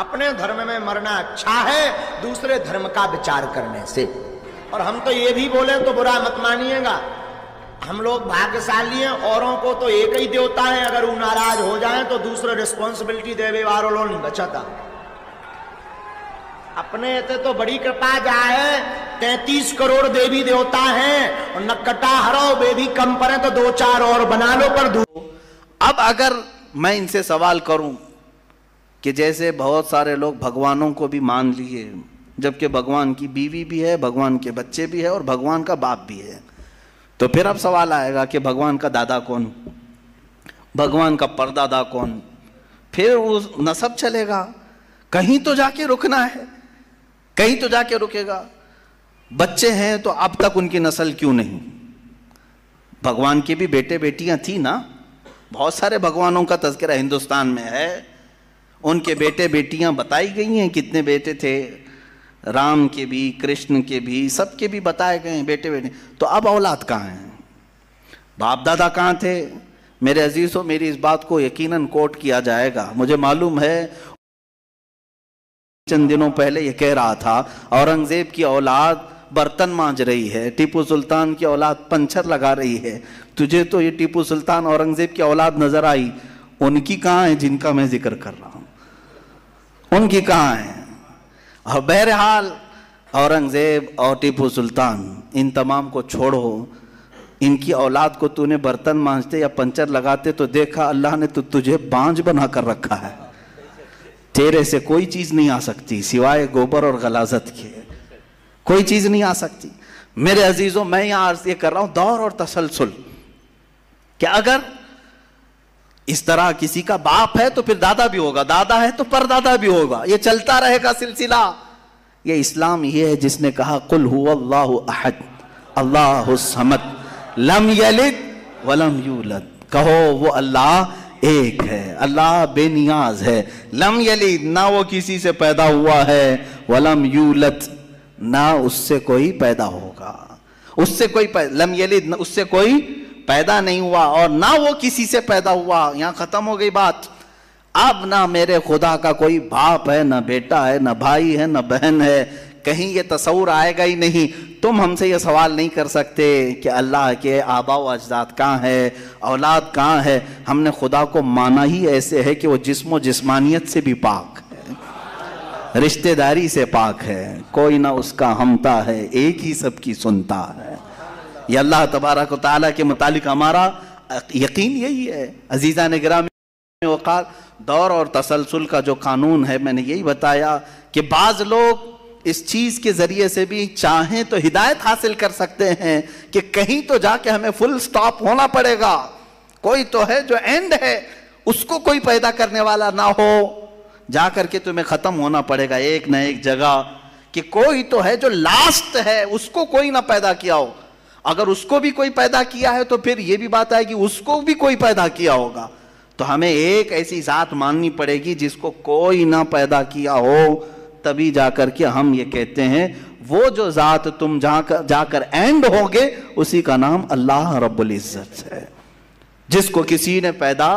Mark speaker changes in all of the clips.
Speaker 1: अपने धर्म में मरना अच्छा है दूसरे धर्म का विचार करने से और हम तो ये भी बोले तो बुरा मत मानिएगा हम लोग भाग्यशाली हैं औरों को तो एक ही देवता है अगर वो नाराज हो जाए तो दूसरे रिस्पॉन्सिबिलिटी देवे वालों नहीं बचता अपने ते तो बड़ी कृपा जाए तैतीस करोड़ देवी देवता हैं और नक्कटा हरो बेबी कम पर तो दो चार और बना लो पर दू अब अगर मैं इनसे सवाल करूं कि जैसे बहुत सारे लोग भगवानों को भी मान लिए जबकि भगवान की बीवी भी है भगवान के बच्चे भी है और भगवान का बाप भी है तो फिर अब सवाल आएगा कि भगवान का दादा कौन भगवान का परदादा कौन फिर वो नसब चलेगा कहीं तो जाके रुकना है कहीं तो जाके रुकेगा बच्चे हैं तो अब तक उनकी नस्ल क्यों नहीं भगवान की भी बेटे बेटियां थी ना बहुत सारे भगवानों का तस्करा हिंदुस्तान में है उनके बेटे बेटियां बताई गई हैं कितने बेटे थे राम के भी कृष्ण के भी सबके भी बताए गए हैं बेटे बेटे तो अब औलाद कहाँ हैं बाप दादा कहाँ थे मेरे अजीज़ों मेरी इस बात को यकीनन कोट किया जाएगा मुझे मालूम है चंद दिनों पहले ये कह रहा था औरंगज़ेब की औलाद बर्तन मांज रही है टीपू सुल्तान की औलाद पंचर लगा रही है तुझे तो ये टीपू सुल्तान औरंगज़ेब की औलाद नज़र आई उनकी कहाँ है जिनका मैं जिक्र कर रहा हूँ उनकी कहाँ है और बहरहाल औरंगज़ेब और टीपू सुल्तान इन तमाम को छोड़ो इनकी औलाद को तूने बर्तन मांझते या पंचर लगाते तो देखा अल्लाह ने तो तुझे बांझ बना कर रखा है तेरे से कोई चीज़ नहीं आ सकती सिवाय गोबर और गलाजत के कोई चीज़ नहीं आ सकती मेरे अजीज़ों मैं यहाँ अर्ज ये कर रहा हूँ दौर और तसलसल क्या अगर इस तरह किसी का बाप है तो फिर दादा भी होगा दादा है तो परदादा भी होगा ये चलता रहेगा सिलसिला ये इस्लाम ये है जिसने कहा कुल अल्लाह अहद अल्लाह समद लम यलिद वलम यूलद कहो वो अल्लाह एक है अल्लाह बेनियाज है लम यलिद ना वो किसी से पैदा हुआ है वलम यूलद ना उससे कोई पैदा होगा उससे कोई लम यलिद उससे कोई पैदा नहीं हुआ और ना वो किसी से पैदा हुआ यहाँ खत्म हो गई बात अब ना मेरे खुदा का कोई बाप है ना बेटा है ना भाई है ना बहन है कहीं ये तस्वूर आएगा ही नहीं तुम हमसे ये सवाल नहीं कर सकते कि अल्लाह के आबाव अजदाद कहाँ है औलाद कहाँ है हमने खुदा को माना ही ऐसे है कि वो जिसमो जिस्मानियत से भी पाक है रिश्तेदारी से पाक है कोई ना उसका हमता है एक ही सबकी सुनता है ये अल्लाह तबारक ताला के मुतालिक हमारा यकीन यही है अजीज़ा ने ग्राम दौर और तसलसल का जो कानून है मैंने यही बताया कि बाज़ लोग इस चीज़ के ज़रिए से भी चाहें तो हिदायत हासिल कर सकते हैं कि कहीं तो जाके हमें फुल स्टॉप होना पड़ेगा कोई तो है जो एंड है उसको कोई पैदा करने वाला ना हो जा करके तुम्हें ख़त्म होना पड़ेगा एक ना एक जगह कि कोई तो है जो लास्ट है उसको कोई ना पैदा किया हो अगर उसको भी कोई पैदा किया है तो फिर यह भी बात आएगी उसको भी कोई पैदा किया होगा तो हमें एक ऐसी जात माननी पड़ेगी जिसको कोई ना पैदा किया हो तभी जाकर के हम ये कहते हैं वो जो जात तुम जाकर जाकर एंड होगे उसी का नाम अल्लाह रब्बुल इज़्ज़त है जिसको किसी ने पैदा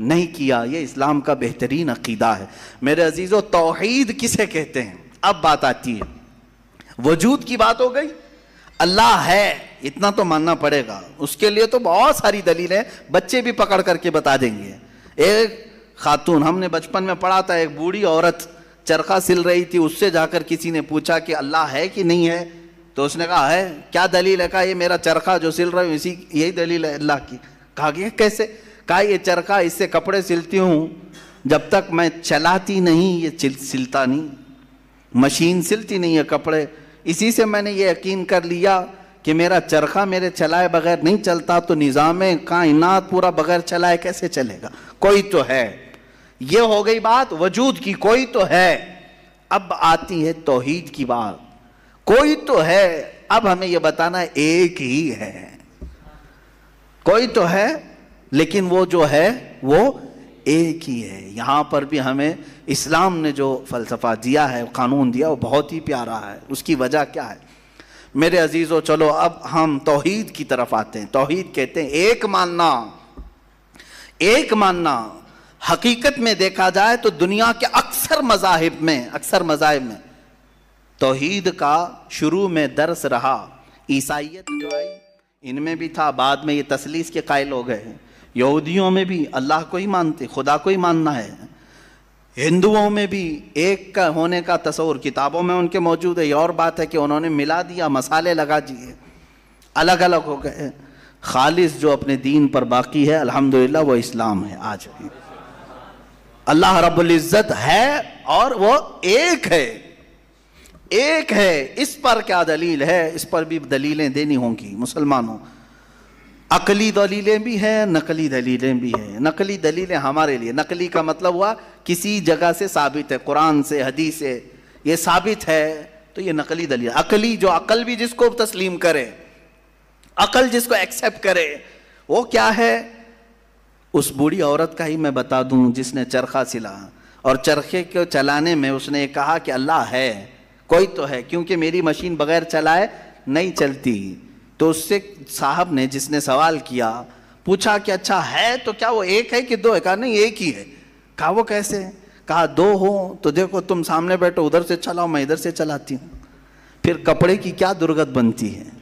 Speaker 1: नहीं किया ये इस्लाम का बेहतरीन अकीदा है मेरे अजीजों तोहीद किसे कहते हैं अब बात आती है वजूद की बात हो गई अल्लाह है इतना तो मानना पड़ेगा उसके लिए तो बहुत सारी दलीलें बच्चे भी पकड़ करके बता देंगे एक खातून हमने बचपन में पढ़ा था एक बूढ़ी औरत चरखा सिल रही थी उससे जाकर किसी ने पूछा कि अल्लाह है कि नहीं है तो उसने कहा है क्या दलील है कहा ये मेरा चरखा जो सिल रहा हूँ इसी यही दलील है अल्लाह की कहा कि कैसे कहा ये चरखा इससे कपड़े सिलती हूँ जब तक मैं चलाती नहीं ये सिलता नहीं मशीन सिलती नहीं है कपड़े इसी से मैंने ये यकीन कर लिया कि मेरा चरखा मेरे चलाए बगैर नहीं चलता तो निज़ाम कायनात पूरा बगैर चलाए कैसे चलेगा कोई तो है ये हो गई बात वजूद की कोई तो है अब आती है तोहीद की बात कोई तो है अब हमें यह बताना एक ही है कोई तो है लेकिन वो जो है वो एक ही है यहाँ पर भी हमें इस्लाम ने जो फ़लसफ़ा दिया है कानून दिया वो बहुत ही प्यारा है उसकी वजह क्या है मेरे अजीज़ों चलो अब हम तोहीद की तरफ आते हैं तोहीद कहते हैं एक मानना एक मानना हकीकत में देखा जाए तो दुनिया के अक्सर मजाहिब में अक्सर मजाहिब में तोहीद का शुरू में दर्स रहा ईसाइत जो आई इनमें भी था बाद में ये तसलीस के कायल हो गए हैं यहूदियों में भी अल्लाह को ही मानते खुदा को ही मानना है हिंदुओं में भी एक का होने का तस्वर किताबों में उनके मौजूद है ये और बात है कि उन्होंने मिला दिया मसाले लगा दिए अलग अलग हो गए खालिस जो अपने दीन पर बाकी है अल्हम्दुलिल्लाह वो इस्लाम है आज भी अल्लाह रबुल्जत है और वो एक है एक है इस पर क्या दलील है इस पर भी दलीलें देनी होंगी मुसलमानों अकली दलीलें भी हैं नकली दलीलें भी हैं नकली दलीलें हमारे लिए नकली का मतलब हुआ किसी जगह से साबित है कुरान से हदीस से ये साबित है तो ये नकली दलील अकली जो अकल भी जिसको तस्लीम करे अकल जिसको एक्सेप्ट करे वो क्या है उस बूढ़ी औरत का ही मैं बता दूं जिसने चरखा सिला और चरखे को चलाने में उसने कहा कि अल्लाह है कोई तो है क्योंकि मेरी मशीन बगैर चलाए नहीं चलती तो उससे साहब ने जिसने सवाल किया पूछा कि अच्छा है तो क्या वो एक है कि दो है कहा नहीं एक ही है कहा वो कैसे कहा दो हो तो देखो तुम सामने बैठो उधर से चलाओ मैं इधर से चलाती हूँ फिर कपड़े की क्या दुर्गत बनती है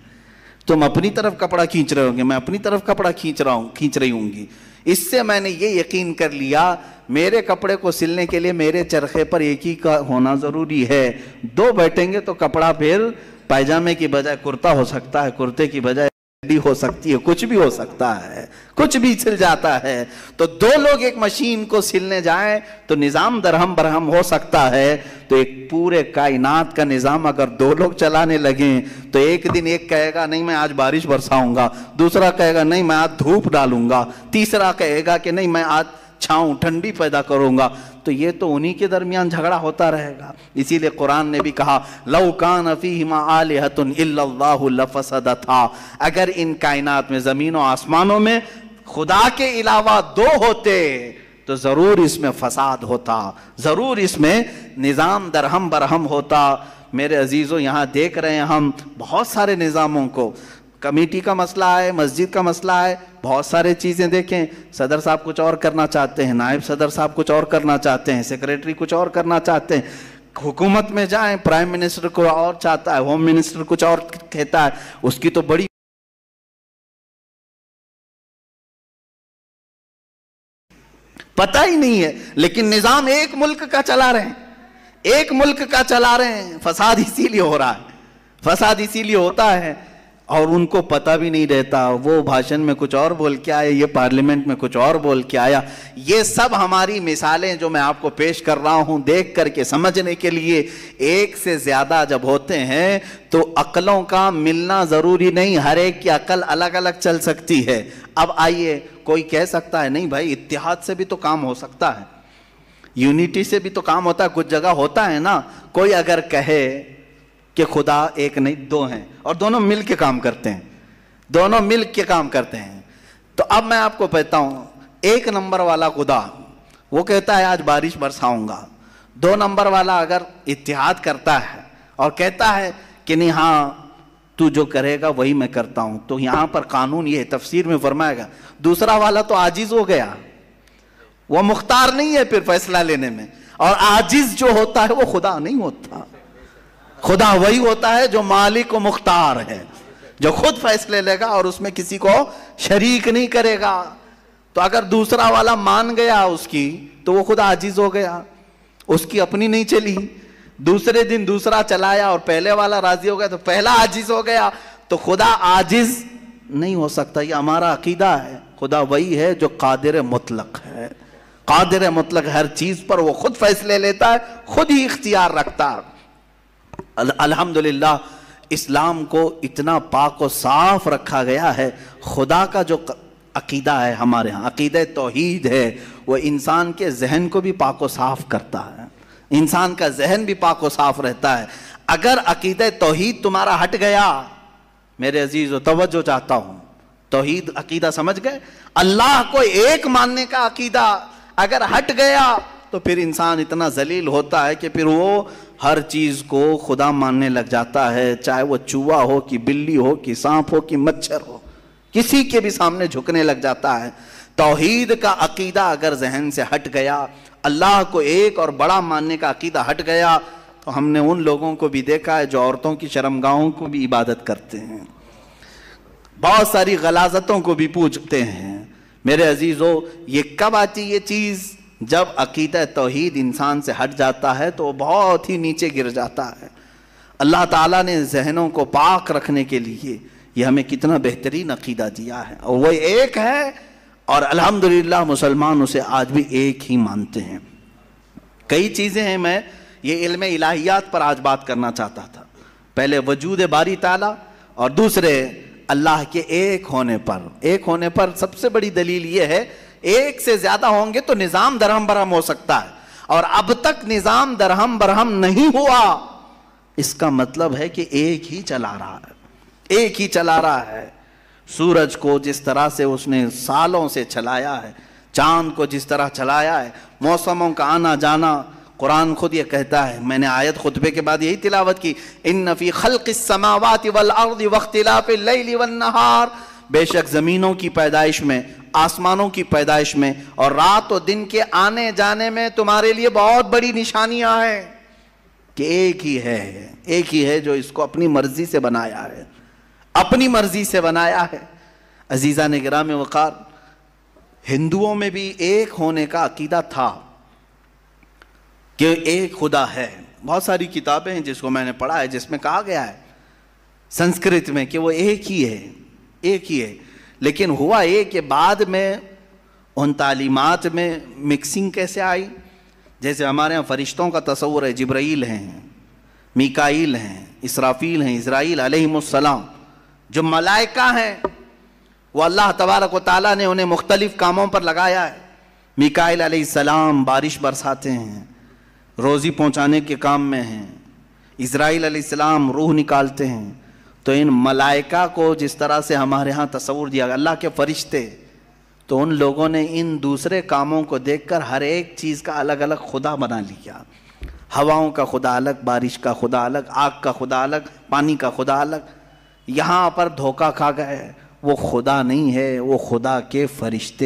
Speaker 1: तुम अपनी तरफ कपड़ा खींच रहे होंगे मैं अपनी तरफ कपड़ा खींच रहा हूँ खींच रही हूँगी इससे मैंने ये यकीन कर लिया मेरे कपड़े को सिलने के लिए मेरे चरखे पर एक ही का होना ज़रूरी है दो बैठेंगे तो कपड़ा फिर पायजामे की बजाय कुर्ता हो सकता है कुर्ते की बजाय भी हो सकती है कुछ भी हो सकता है कुछ भी सिल जाता है तो दो लोग एक मशीन को सिलने जाए तो निज़ाम दरहम बरहम हो सकता है तो एक पूरे कायनात का निज़ाम अगर दो लोग चलाने लगे तो एक दिन एक कहेगा नहीं मैं आज बारिश बरसाऊंगा दूसरा कहेगा नहीं मैं आज धूप डालूंगा तीसरा कहेगा कि नहीं मैं आज छाऊ ठंडी पैदा करूंगा तो ये तो उन्हीं के दरमियान झगड़ा होता रहेगा इसीलिए कुरान ने भी कहा लौकान फ़ीमा था अगर इन कायनात में जमीनों आसमानों में खुदा के अलावा दो होते तो ज़रूर इसमें फसाद होता ज़रूर इसमें निज़ाम दरहम बरहम होता मेरे अजीज़ों यहां देख रहे हैं हम बहुत सारे निज़ामों को कमेटी का मसला है मस्जिद का मसला है बहुत सारे चीज़ें देखें सदर साहब कुछ और करना चाहते हैं नायब सदर साहब कुछ और करना चाहते हैं सेक्रेटरी कुछ और करना चाहते हैं हुकूमत में जाएं प्राइम मिनिस्टर को और चाहता है होम मिनिस्टर कुछ और कहता है उसकी तो बड़ी पता ही नहीं है लेकिन निज़ाम एक मुल्क का चला रहे हैं एक मुल्क का चला रहे हैं फसाद इसीलिए हो रहा है फसाद इसीलिए होता है और उनको पता भी नहीं रहता वो भाषण में कुछ और बोल के आया ये पार्लियामेंट में कुछ और बोल के आया ये सब हमारी मिसालें जो मैं आपको पेश कर रहा हूँ देख करके समझने के लिए एक से ज़्यादा जब होते हैं तो अकलों का मिलना ज़रूरी नहीं हर एक की अकल अलग अलग चल सकती है अब आइए कोई कह सकता है नहीं भाई इतिहाद से भी तो काम हो सकता है यूनिटी से भी तो काम होता है कुछ जगह होता है ना कोई अगर कहे कि खुदा एक नहीं दो हैं और दोनों मिल के काम करते हैं दोनों मिल के काम करते हैं तो अब मैं आपको कहता हूँ एक नंबर वाला खुदा वो कहता है आज बारिश बरसाऊंगा दो नंबर वाला अगर इतिहाद करता है और कहता है कि नहीं हाँ तू जो करेगा वही मैं करता हूँ तो यहाँ पर कानून ये तफसीर में फरमाएगा दूसरा वाला तो आजिज हो गया वो मुख्तार नहीं है फिर फैसला लेने में और आजिज जो होता है वो खुदा नहीं होता खुदा वही होता है जो मालिक व मुख्तार है जो खुद फैसले लेगा और उसमें किसी को शरीक नहीं करेगा तो अगर दूसरा वाला मान गया उसकी तो वो खुद आजिज हो गया उसकी अपनी नहीं चली दूसरे दिन दूसरा चलाया और पहले वाला राजी हो गया तो पहला आजिज हो गया तो खुदा आजिज नहीं हो सकता ये हमारा अकीदा है खुदा वही है जो कादिर मुतलक है कादिर मुतलक हर चीज़ पर वो खुद फैसले लेता है खुद ही इख्तियार रखता है अल्हम्दुलिल्लाह इस्लाम को इतना पाक और साफ रखा गया है खुदा का जो अकीदा है हमारे यहाँ अकीद तोहीद है वह इंसान के जहन को भी पाक व साफ करता है इंसान का जहन भी पाक व साफ रहता है अगर अकीद तोहीद तुम्हारा हट गया मेरे अजीज व तो तवज्जो चाहता हूँ तोहीद अकीदा समझ गए अल्लाह को एक मानने का अकीदा अगर हट गया तो फिर इंसान इतना जलील होता है कि फिर वो हर चीज़ को खुदा मानने लग जाता है चाहे वो चूहा हो कि बिल्ली हो कि सांप हो कि मच्छर हो किसी के भी सामने झुकने लग जाता है तोहहीद का अकीदा अगर जहन से हट गया अल्लाह को एक और बड़ा मानने का अकीदा हट गया तो हमने उन लोगों को भी देखा है जो औरतों की शर्मगाहों को भी इबादत करते हैं बहुत सारी गलाजतों को भी पूछते हैं मेरे अजीज़ों ये कब आती ये चीज़ जब अकीद तोहीद इंसान से हट जाता है तो बहुत ही नीचे गिर जाता है अल्लाह ताला ने जहनों को पाक रखने के लिए ये हमें कितना बेहतरीन अकीदा दिया है और वह एक है और अल्हम्दुलिल्लाह मुसलमान उसे आज भी एक ही मानते हैं कई चीज़ें हैं मैं ये इल्म इलाहियात पर आज बात करना चाहता था पहले वजूद बारी ताला और दूसरे अल्लाह के एक होने पर एक होने पर सबसे बड़ी दलील ये है एक से ज्यादा होंगे तो निजाम दरहम बरहम हो सकता है और अब तक निजाम दरहम बरहम नहीं हुआ इसका मतलब है कि एक ही चला रहा है एक ही चला रहा है सूरज को जिस तरह से उसने सालों से चलाया है चांद को जिस तरह चलाया है मौसमों का आना जाना कुरान खुद ये कहता है मैंने आयत खुतबे के बाद यही तिलावत की इन नफ़ी खल समावत वल अर्द वख्तिलाफ़ लई लिवन नहार बेशक ज़मीनों की पैदाइश में आसमानों की पैदाइश में और रात और दिन के आने जाने में तुम्हारे लिए बहुत बड़ी निशानियां हैं कि एक ही है एक ही है जो इसको अपनी मर्जी से बनाया है अपनी मर्जी से बनाया है अजीज़ा ने गिरा में वक़ार हिंदुओं में भी एक होने का अकीदा था कि एक खुदा है बहुत सारी किताबें हैं जिसको मैंने पढ़ा है जिसमें कहा गया है संस्कृत में कि वो एक ही है एक ही है लेकिन हुआ ये कि बाद में उन तालीमत में मिक्सिंग कैसे आई जैसे हमारे यहाँ फरिश्तों का तस्वर है जिब्राइल हैं मिकाइल हैं इसराफील हैं इसराइल अलैहिस्सलाम जो मलाइका हैं वो अल्लाह तबारक ताली ने उन्हें मुख्तलिफ़ कामों पर लगाया है मिकाइल अलैहिस्सलाम बारिश बरसाते हैं रोज़ी पहुँचाने के काम में हैं इसराइल अलैहिस्सलाम रूह निकालते हैं तो इन मलाइका को जिस तरह से हमारे यहाँ तस्वूर दिया गया अल्लाह के फरिश्ते तो उन लोगों ने इन दूसरे कामों को देखकर हर एक चीज़ का अलग अलग खुदा बना लिया हवाओं का खुदा अलग बारिश का खुदा अलग आग का खुदा अलग पानी का खुदा अलग यहाँ पर धोखा खा गए वो खुदा नहीं है वो खुदा के फरिश्ते